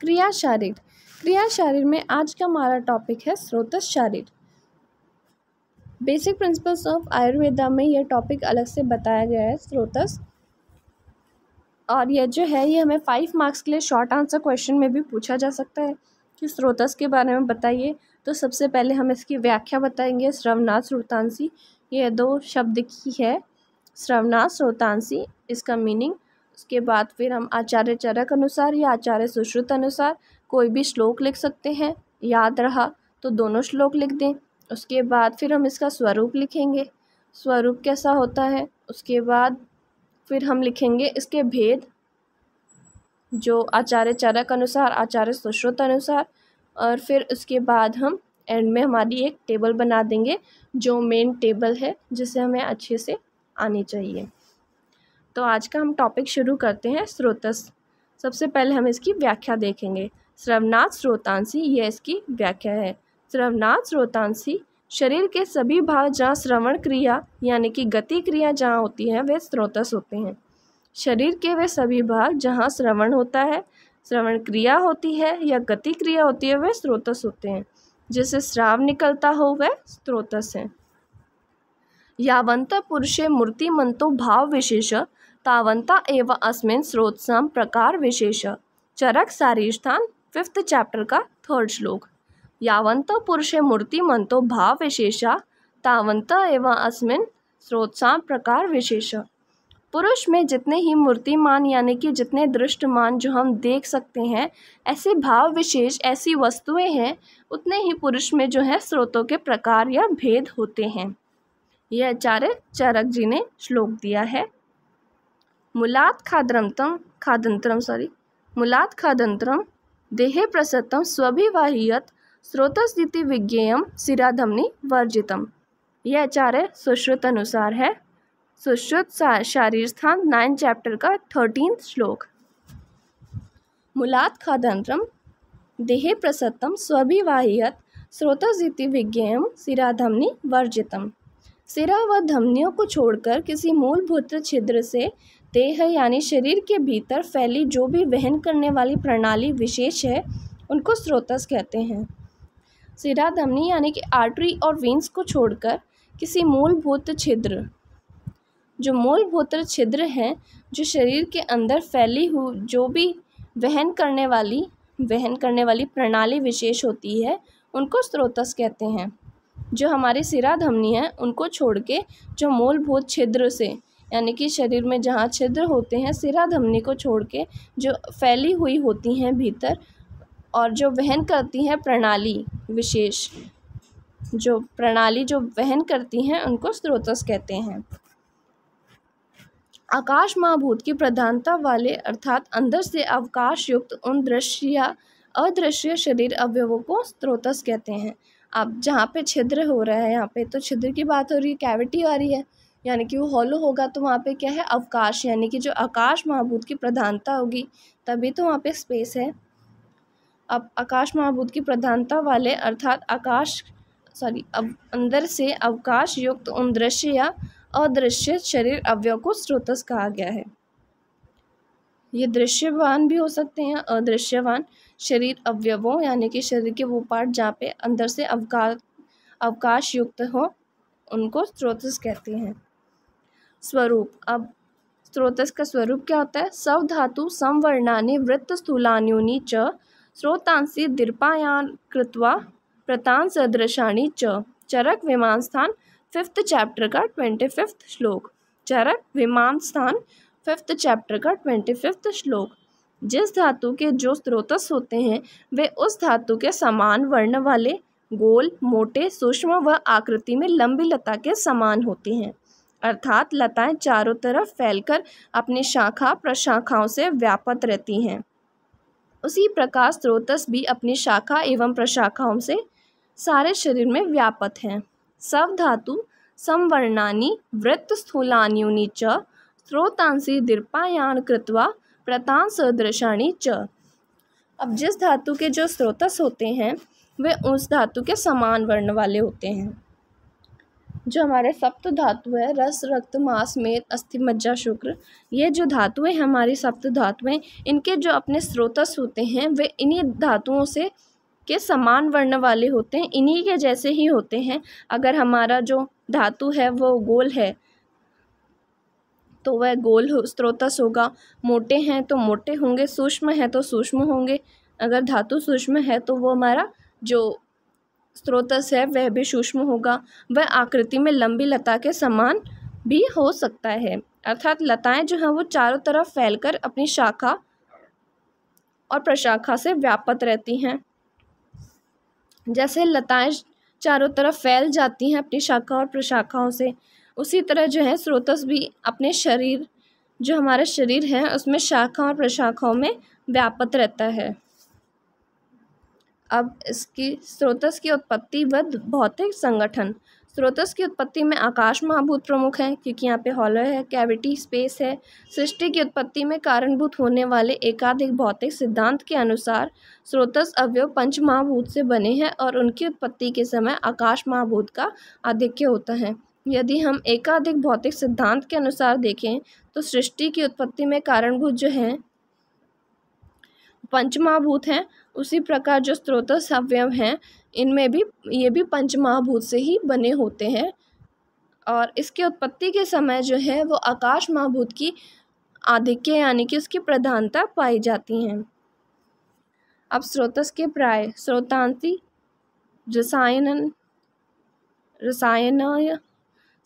क्रिया शारीर क्रिया शारीर में आज का हमारा टॉपिक है स्रोत शारीर बेसिक प्रिंसिपल्स ऑफ आयुर्वेदा में यह टॉपिक अलग से बताया गया है स्रोतस और यह जो है ये हमें फाइव मार्क्स के लिए शॉर्ट आंसर क्वेश्चन में भी पूछा जा सकता है कि स्रोतस के बारे में बताइए तो सबसे पहले हम इसकी व्याख्या बताएंगे श्रवनाथ श्रोतांशी ये दो शब्द की है श्रवनाथ श्रोतांशी इसका मीनिंग उसके बाद फिर हम आचार्य चरक अनुसार या आचार्य सुश्रुत अनुसार कोई भी श्लोक लिख सकते हैं याद रहा तो दोनों श्लोक लिख दें उसके बाद फिर हम इसका स्वरूप लिखेंगे स्वरूप कैसा होता है उसके बाद फिर हम लिखेंगे इसके भेद जो आचार्य चरक अनुसार आचार्य सुश्रुत अनुसार और फिर उसके बाद हम एंड में हमारी एक टेबल बना देंगे जो मेन टेबल है जिसे हमें अच्छे से आनी चाहिए तो आज का हम टॉपिक शुरू करते हैं स्रोतस सबसे पहले हम इसकी व्याख्या देखेंगे श्रवनाथ स्रोतांशी यह इसकी व्याख्या है श्रवनाथ स्रोतांशी शरीर के सभी भाग जहाँ श्रवण क्रिया यानी कि गति क्रिया जहाँ होती है वे स्रोतस होते हैं शरीर के वे सभी भाग जहाँ श्रवण होता है श्रवण क्रिया होती है या गति क्रिया होती है वे स्रोतस होते हैं जिससे श्राव निकलता हो वह स्रोतस हैं यावंत पुरुषे मूर्तिमंतो भाव विशेष तावंता एव विशेष चरक सारी स्थान फिफ्थ चैप्टर का थर्ड श्लोक यावंत पुरुषे मंतो भाव विशेषा तावंत एवं अस्मिन स्रोतसा प्रकार विशेष पुरुष में जितने ही मूर्तिमान यानी कि जितने दृष्टमान जो हम देख सकते हैं ऐसे भाव विशेष ऐसी वस्तुएं हैं उतने ही पुरुष में जो है स्रोतों के प्रकार या भेद होते हैं यह आचार्य चरक जी ने श्लोक दिया है मुलात खाद्रंतम खादंतरम सॉरी मुलात खादंतरम देहे प्रसतम स्वभिवाहियत स्रोतस्थिति विज्ञेयम सिराधमनि वर्जितम यह आचार्य सुश्रुत अनुसार है सुश्रुत शारीर स्थान नाइन चैप्टर का थर्टीन श्लोक मुलात खादंत्रम देहे प्रसतम स्वभिवाहियत स्रोतस्थिति विज्ञेयम सिराधमनि वर्जितम सिरा व धमनियों को छोड़कर किसी मूलभूत छिद्र से देह यानी शरीर के भीतर फैली जो भी वहन करने वाली प्रणाली विशेष है उनको स्रोतस कहते हैं सिरा धमनी यानी कि आर्टरी और वेंस को छोड़कर किसी मूलभूत छिद्र जो मूलभूत छिद्र हैं जो शरीर के अंदर फैली हुई जो भी वहन करने वाली वहन करने वाली प्रणाली विशेष होती है उनको स्रोतस कहते हैं जो हमारी सिरा धमनी है उनको छोड़ के जो मूलभूत छिद्र से यानी कि शरीर में जहाँ छिद्र होते हैं सिरा धमनी को छोड़ के जो फैली हुई होती हैं भीतर और जो वहन करती हैं प्रणाली विशेष जो प्रणाली जो वहन करती हैं उनको स्रोतस कहते हैं आकाश महाभूत की प्रधानता वाले अर्थात अंदर से अवकाश युक्त उन दृश्य या अदृश्य शरीर अवयवों को स्रोतस कहते हैं अब जहाँ पे छिद्र हो रहा है यहाँ पे तो छिद्र की बात हो रही है कैविटी आ रही है यानी कि वो हॉलो होगा तो वहाँ पे क्या है अवकाश यानी कि जो आकाश महाभूत की प्रधानता होगी तभी तो वहाँ पे स्पेस है अब आकाश महाभूत की प्रधानता वाले अर्थात आकाश सॉरी अब अंदर से अवकाश युक्त उन दृश्य या अदृश्य शरीर अवयव को स्रोतस कहा गया है ये दृश्यवान भी हो सकते हैं अदृश्यवान शरीर अवयवों यानी कि शरीर के वो पार्ट जहाँ पे अंदर से अवकाश अवकाश युक्त हो उनको स्रोतस कहते हैं स्वरूप अब स्रोतस का स्वरूप क्या होता है सव धातु संवर्णानि वृत्त स्थूलान्यूनि च स्रोतांसी दीर्पायान कृत्वा प्रतान सदृशाणी च चरक विमान स्थान फिफ्थ चैप्टर का ट्वेंटी फिफ्थ श्लोक चरक विमान स्थान फिफ्थ चैप्टर का ट्वेंटी फिफ्थ श्लोक जिस धातु के जो स्रोतस होते हैं वे उस धातु के समान वर्ण वाले गोल मोटे सूक्ष्म व आकृति में लंबी लता के समान होते हैं अर्थात लताएं चारों तरफ फैलकर अपनी शाखा प्रशाखाओं से व्यापत रहती हैं उसी प्रकार स्रोतस भी अपनी शाखा एवं प्रशाखाओं से सारे शरीर में व्यापत हैं सब धातु संवर्णानी वृत्त स्थूलान्यूनि च स्रोतांसी दीर्पायान कृत्वा प्रतान सदृशाणी च अब जिस धातु के जो स्रोतस होते हैं वे उस धातु के समान वर्ण वाले होते हैं जो हमारे सप्त धातु है रस रक्त मांस मेद अस्थि मज्जा शुक्र ये जो धातुएं हैं हमारी सप्त धातुएं इनके जो अपने स्रोतस होते हैं वे इन्हीं धातुओं से के समान वर्ण वाले होते हैं इन्हीं के जैसे ही होते हैं अगर हमारा जो धातु है वो गोल है तो वह गोल हो, स्रोतस होगा मोटे हैं तो मोटे होंगे सूक्ष्म है तो सूक्ष्म होंगे अगर धातु सूक्ष्म है तो वो हमारा जो स्रोतस है वह भी सूक्ष्म होगा वह आकृति में लंबी लता के समान भी हो सकता है अर्थात लताएं जो हैं वो चारों तरफ फैलकर अपनी शाखा और प्रशाखा से व्यापत रहती हैं जैसे लताएं चारों तरफ फैल जाती हैं अपनी शाखा और प्रशाखाओं से उसी तरह जो है स्रोतस भी अपने शरीर जो हमारा शरीर है उसमें शाखा और प्रशाखाओं में व्यापत रहता है अब इसकी स्रोतस की उत्पत्ति व भौतिक संगठन स्रोतस की उत्पत्ति में आकाश महाभूत प्रमुख हैं क्योंकि यहाँ पे हॉलो है कैविटी स्पेस है सृष्टि की उत्पत्ति में कारणभूत होने वाले एकाधिक भौतिक सिद्धांत के अनुसार स्रोतस अवयव पंच महाभूत से बने हैं और उनकी उत्पत्ति के समय आकाश महाभूत का आधिक्य होता है यदि हम एकाधिक भौतिक सिद्धांत के अनुसार देखें तो सृष्टि की उत्पत्ति में कारणभूत जो हैं पंचमहाभूत हैं उसी प्रकार जो स्त्रोत सव्यम हैं इनमें भी ये भी पंच महाभूत से ही बने होते हैं और इसके उत्पत्ति के समय जो है वो आकाश महाभूत की आधिक्य यानी कि उसकी प्रधानता पाई जाती हैं अब स्रोतस के प्राय स्रोतांति रसायन रसायन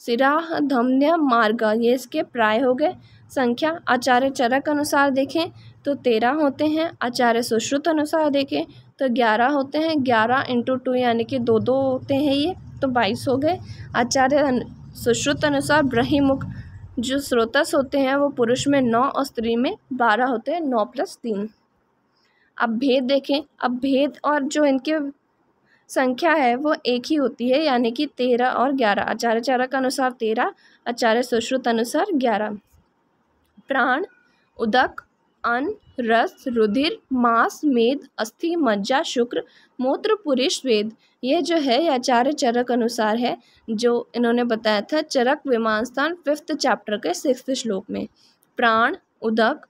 सिरा धमन्य मार्ग ये इसके प्राय हो गए संख्या आचार्य चरक अनुसार देखें तो तेरह होते हैं आचार्य सुश्रुत अनुसार देखें तो ग्यारह होते हैं ग्यारह इंटू टू यानी कि दो दो होते हैं ये तो बाईस हो गए आचार्य सुश्रुत अनुसार ब्रहीमुख जो स्रोतस होते हैं वो पुरुष में नौ और स्त्री में बारह होते हैं नौ प्लस तीन अब भेद देखें अब भेद और जो इनके संख्या है वो एक ही होती है यानी कि तेरह और ग्यारह आचार्य चारा के अनुसार तेरह आचार्य सुश्रुत अनुसार ग्यारह प्राण उदक अन्न रस रुधिर मांस मेद अस्थि मज्जा शुक्र मूत्र पुरुष वेद यह जो है यह आचार्य चरक अनुसार है जो इन्होंने बताया था चरक विमान स्थान फिफ्थ चैप्टर के सिक्स श्लोक में प्राण उदक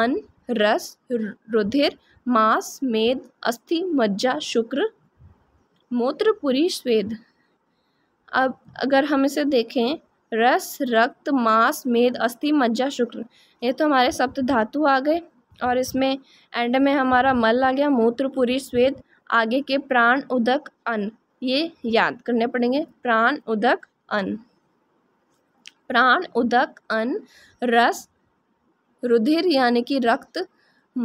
अन्न रस रुधिर मांस मेद अस्थि मज्जा शुक्र मूत्र पुरी स्वेद अब अगर हम इसे देखें रस रक्त मांस मेद अस्थि मज्जा शुक्र ये तो हमारे सप्त धातु आ गए और इसमें एंड में हमारा मल आ गया मूत्रपुरी स्वेद आगे के प्राण उदक अन्न ये याद करने पड़ेंगे प्राण उदक अन्न प्राण उदक अन्न रस रुधिर यानी कि रक्त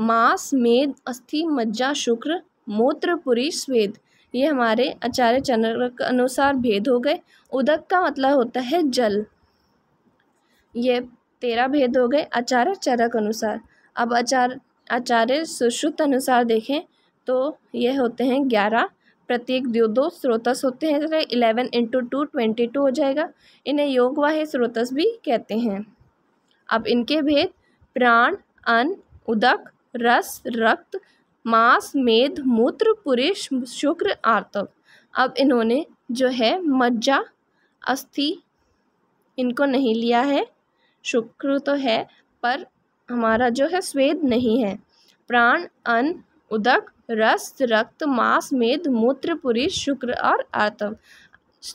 मांस मेद अस्थि मज्जा शुक्र मूत्रपुरी स्वेद ये हमारे आचार्य चंद्र के अनुसार भेद हो गए उदक का मतलब होता है जल ये तेरह भेद हो गए आचार्य चरक अनुसार अब आचार आचार्य सुश्रुत अनुसार देखें तो ये होते हैं ग्यारह प्रत्येक दो दो स्रोतस होते हैं जैसे eleven into two twenty two हो जाएगा इन्हें योग वाह स्रोतस भी कहते हैं अब इनके भेद प्राण अन्न उदक रस रक्त मास मेध मूत्र पुरुष शुक्र आर्तव अब इन्होंने जो है मज्जा अस्थि इनको नहीं लिया है शुक्र तो है पर हमारा जो है स्वेद नहीं है प्राण अन्न उदक रस रक्त मास मेध मूत्र पुरुष शुक्र और आर्तव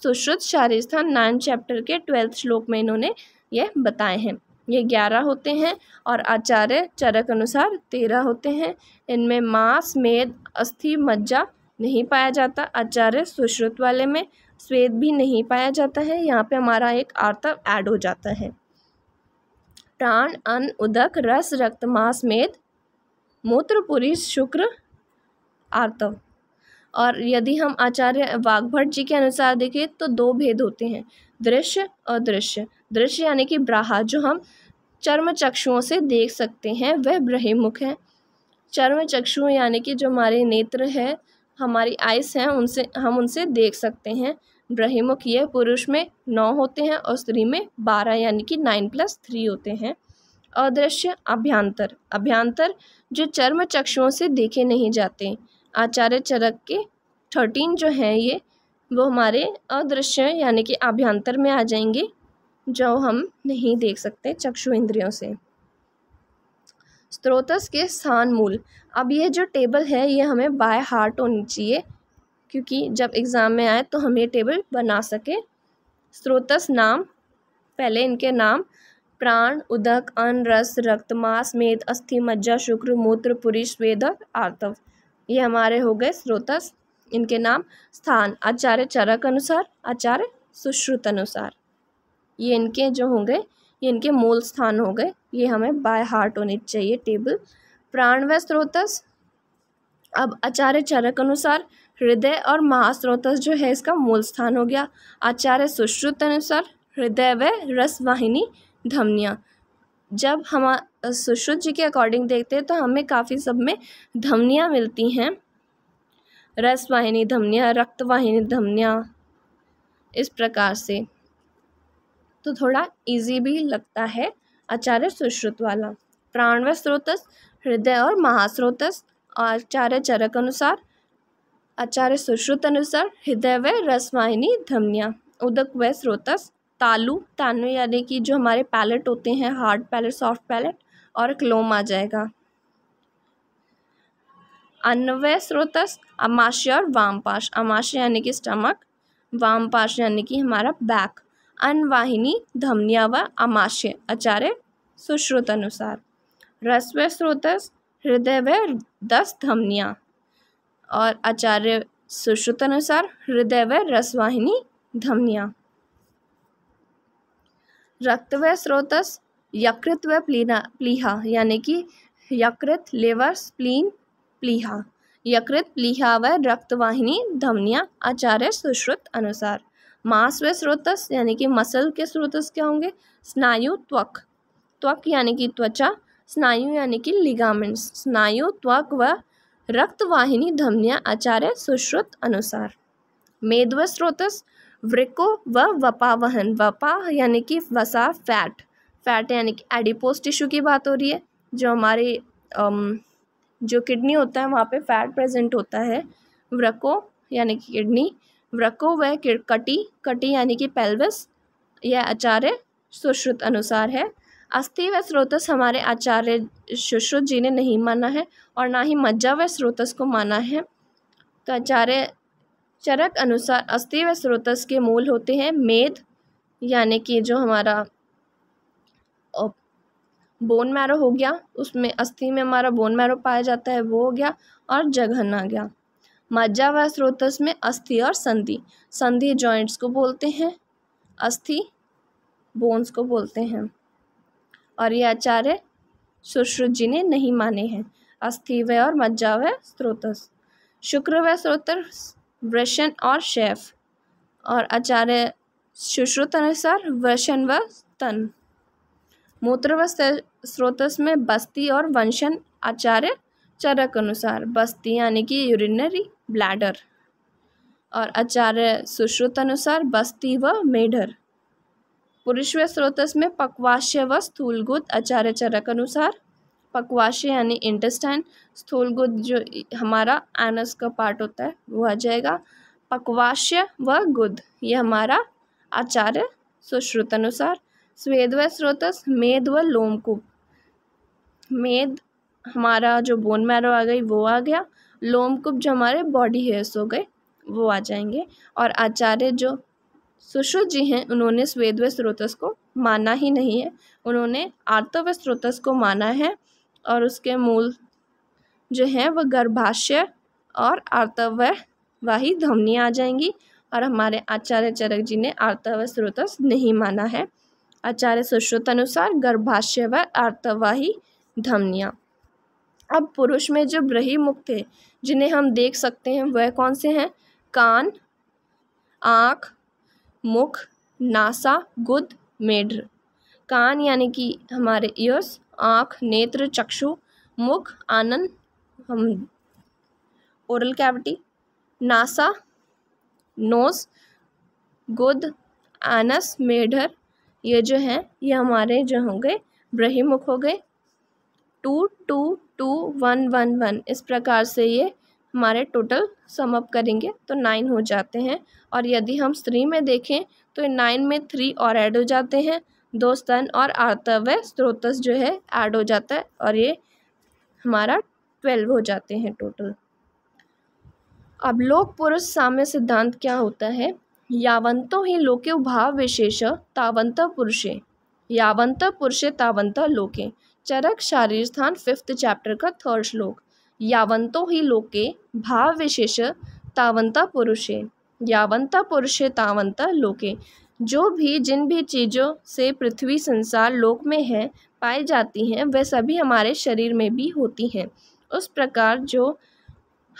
तो शुद्ध शारीस्थान नाइन चैप्टर के ट्वेल्थ श्लोक में इन्होंने यह बताए हैं ये ग्यारह होते हैं और आचार्य चरक अनुसार तेरह होते हैं इनमें मांस मेद अस्थि मज्जा नहीं पाया जाता आचार्य सुश्रुत वाले में स्वेद भी नहीं पाया जाता है यहाँ पे हमारा एक आर्तव ऐड हो जाता है प्राण अन्न उदक रस रक्त मांस मेद मूत्रपुरी शुक्र आर्तव और यदि हम आचार्य वाग्भट जी के अनुसार देखें तो दो भेद होते हैं दृश्य और दृश्य दृश्य यानी कि ब्राहा जो हम चर्म चक्षुओं से देख सकते हैं वह ब्रहिमुख है चर्म चक्षु यानी कि जो हमारे नेत्र है हमारी आइस हैं उनसे हम उनसे देख सकते हैं ब्रहिमुख ये पुरुष में नौ होते हैं और स्त्री में बारह यानी कि नाइन प्लस थ्री होते हैं अदृश्य अभ्यांतर अभ्यांतर जो चर्म चक्षुओं से देखे नहीं जाते आचार्य चरक के थर्टीन जो हैं ये वो हमारे अदृश्य यानी कि आभ्यंतर में आ जाएंगे जो हम नहीं देख सकते चक्षु इंद्रियों से स्त्रोतस के स्थान मूल अब ये जो टेबल है ये हमें बाय हार्ट होनी चाहिए क्योंकि जब एग्ज़ाम में आए तो हम ये टेबल बना सके स्त्रोतस नाम पहले इनके नाम प्राण उदक अन रस रक्त मास मेद अस्थि मज्जा शुक्र मूत्र पुरुष वेद आर्तव ये हमारे हो गए स्रोतस इनके नाम स्थान आचार्य चरक अनुसार आचार्य सुश्रुत अनुसार ये इनके जो होंगे ये इनके मूल स्थान हो गए ये हमें बाय हार्ट होने चाहिए टेबल प्राण व स्रोतस अब आचार्य चरक अनुसार हृदय और महास्रोतस जो है इसका मूल स्थान हो गया आचार्य सुश्रुत अनुसार हृदय व रसवाहिनी धमनियाँ जब हम सुश्रुत जी के अकॉर्डिंग देखते हैं तो हमें काफ़ी सब में धमनियाँ मिलती हैं रसवाहिनी धमनियाँ रक्तवाहिनी धमनियाँ इस प्रकार से तो थोड़ा इजी भी लगता है आचार्य सुश्रुत वाला प्राणव स्रोतस हृदय और महास्रोतस आचार्य चरक अनुसार आचार्य सुश्रुत अनुसार हृदय व रसवाहिनी धमनियाँ उदक व स्रोतस तालु तानु यानी कि जो हमारे पैलेट होते हैं हार्ड पैलेट सॉफ्ट पैलेट और क्लोम आ जाएगा अन्वय स्रोतस अमाशय और वामपाश अमाशय यानी कि स्टमक वामपाश यानी कि हमारा बैक अनवाहिनी धमनिया व अमाशय आचार्य सुश्रुत अनुसार रस्व स्रोतस हृदय व दस धमनिया और आचार्य सुश्रुत अनुसार हृदय व रसवाहिनी धमनिया रक्तवय स्रोतस यकृत व प्लीना प्लीहा यानी कि यकृत लेवर स्प्लीन प्लीहा यकृत प्लीहा व रक्तवाहिनी धमनिया आचार्य सुश्रुत अनुसार मांस व स्रोतस यानी कि मसल के स्रोतस क्या होंगे स्नायु त्वक त्वक यानी कि त्वचा स्नायु यानी कि लिगामेंट्स स्नायु त्वक व रक्तवाहिनी धमनिया आचार्य सुश्रुत अनुसार मेद व स्रोतस वृको व वपावहन वपा यानी कि वसा फैट फैट यानी कि एडिपोस टिश्यू की बात हो रही है जो हमारी जो किडनी होता है वहाँ पे फैट प्रेजेंट होता है व्रको यानी कि किडनी व्रको व कटी कटी यानी कि पेल्विस यह आचार्य सुश्रुत अनुसार है अस्थि व स्रोतस हमारे आचार्य सुश्रुत जी ने नहीं माना है और ना ही मज्जा व स्रोतस को माना है तो आचार्य चरक अनुसार अस्थि व स्रोतस के मूल होते हैं मेद यानी कि जो हमारा बोन मैरो हो गया उसमें अस्थि में हमारा बोन मैरो पाया जाता है वो हो गया और जघन आ गया मज्जा व स्रोतस में अस्थि और संधि संधि जॉइंट्स को बोलते हैं अस्थि बोन्स को बोलते हैं और ये आचार्य सुश्रुत जी ने नहीं माने हैं अस्थि व और मज्जा व स्रोतस शुक्र व स्रोतर वृषण और शैफ और आचार्य सुश्रुत अनुसार वृषण व तन मूत्र व स्रोतस में बस्ती और वंशन आचार्य चरक अनुसार बस्ती यानी कि यूरिनरी ब्लैडर और आचार्य सुश्रुत अनुसार बस्ती व मेढर पुरुष व स्रोतस में पक्वाश्य व स्थूलगुद आचार्य चरक अनुसार पक्वाश्य यानी इंटेस्टाइन स्थूलगुत जो हमारा एनस का पार्ट होता है वो आ जाएगा पक्वाश्य व गुद ये हमारा आचार्य सुश्रुत अनुसार स्वेद व स्रोतस मेद व लोमकूप मेद हमारा जो बोन मैरो आ गई वो आ गया लोमकूप जो हमारे बॉडी हेयर्स हो गए वो आ जाएंगे और आचार्य जो सुश्रुत जी हैं उन्होंने स्वेद व स्रोतस को माना ही नहीं है उन्होंने आर्तव स्रोतस को माना है और उसके मूल जो हैं वह गर्भाशय और आर्तव वाही ध्वनियाँ आ जाएंगी और हमारे आचार्य चरक जी ने आर्तव स्रोतस नहीं माना है आचार्य अनुसार गर्भाशय व आर्तवाही धमनियाँ अब पुरुष में जो ब्रही मुख थे जिन्हें हम देख सकते हैं वह कौन से हैं कान आँख मुख नासा गुद मेढ्र कान यानी कि हमारे ईयर्स आँख नेत्र चक्षु मुख आनन हम ओरल कैविटी नासा नोज गुद आनस मेढर ये जो हैं ये हमारे जो होंगे ब्रहिमुख हो गए two two two one one one इस प्रकार से ये हमारे टोटल सम अप करेंगे तो नाइन हो जाते हैं और यदि हम स्त्री में देखें तो नाइन में थ्री और ऐड हो जाते हैं दो स्तन और आर्तव्य स्त्रोतस जो है ऐड हो जाता है और ये हमारा ट्वेल्व हो जाते हैं टोटल अब लोक पुरुष साम्य सिद्धांत क्या होता है यावन्तो ही लोके भाव विशेष तावंत पुरुषे यावंत पुरुषे तावंत लोके चरक शारीर स्थान फिफ्थ चैप्टर का थर्ड श्लोक यावंतो ही लोके भाव विशेष तावंता पुरुषे यावंता पुरुषे तावंता लोके जो भी जिन भी चीज़ों से पृथ्वी संसार लोक में है पाई जाती हैं वह सभी हमारे शरीर में भी होती हैं उस प्रकार जो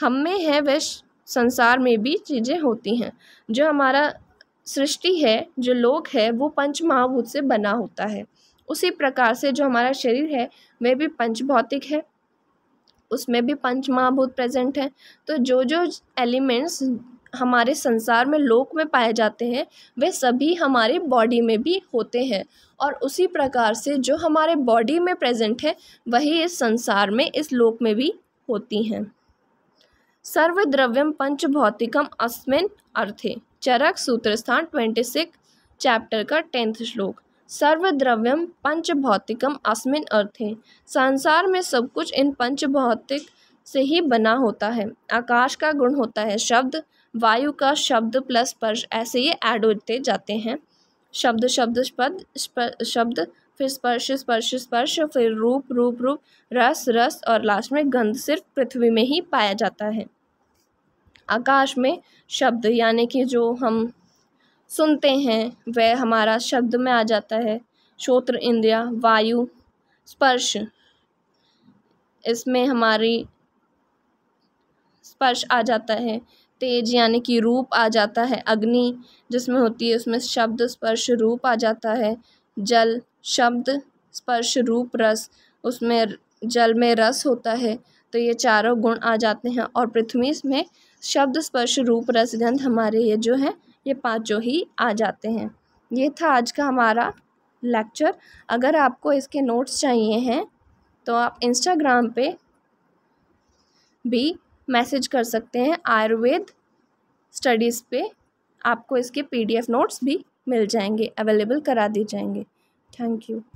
हम में है वह संसार में भी चीज़ें होती हैं जो हमारा सृष्टि है जो लोक है वो पंच महाभूत से बना होता है उसी प्रकार से जो हमारा शरीर है वह भी भौतिक है उसमें भी पंच महाभूत प्रेजेंट हैं तो जो जो एलिमेंट्स हमारे संसार में लोक में पाए जाते हैं वे सभी हमारे बॉडी में भी होते हैं और उसी प्रकार से जो हमारे बॉडी में प्रेजेंट है वही इस संसार में इस लोक में भी होती हैं सर्वद्रव्यम पंचभौतिकम अस्मिन अर्थे चरक सूत्रस्थान ट्वेंटी सिक्स चैप्टर का टेंथ श्लोक सर्वद्रव्यम पंचभौतिकम अस्मिन अर्थे संसार में सब कुछ इन पंचभौतिक से ही बना होता है आकाश का गुण होता है शब्द वायु का शब्द प्लस स्पर्श ऐसे ही ऐड होते जाते हैं शब्द शब्द पद शब्द फिर स्पर्श स्पर्श स्पर्श फिर रूप रूप रूप रस रस और लास्ट में गंध सिर्फ पृथ्वी में ही पाया जाता है आकाश में शब्द यानी कि जो हम सुनते हैं वह हमारा शब्द में आ जाता है श्रोत्र इंद्रिया वायु स्पर्श इसमें हमारी स्पर्श आ जाता है तेज यानी कि रूप आ जाता है अग्नि जिसमें होती है उसमें शब्द स्पर्श रूप आ जाता है जल शब्द स्पर्श रूप रस उसमें जल में रस होता है तो ये चारों गुण आ जाते हैं और पृथ्वी इसमें शब्द स्पर्श रूप रसगंध हमारे ये जो हैं ये पाँचों ही आ जाते हैं ये था आज का हमारा लेक्चर अगर आपको इसके नोट्स चाहिए हैं तो आप इंस्टाग्राम पे भी मैसेज कर सकते हैं आयुर्वेद स्टडीज़ पे आपको इसके पीडीएफ नोट्स भी मिल जाएंगे अवेलेबल करा दिए जाएंगे थैंक यू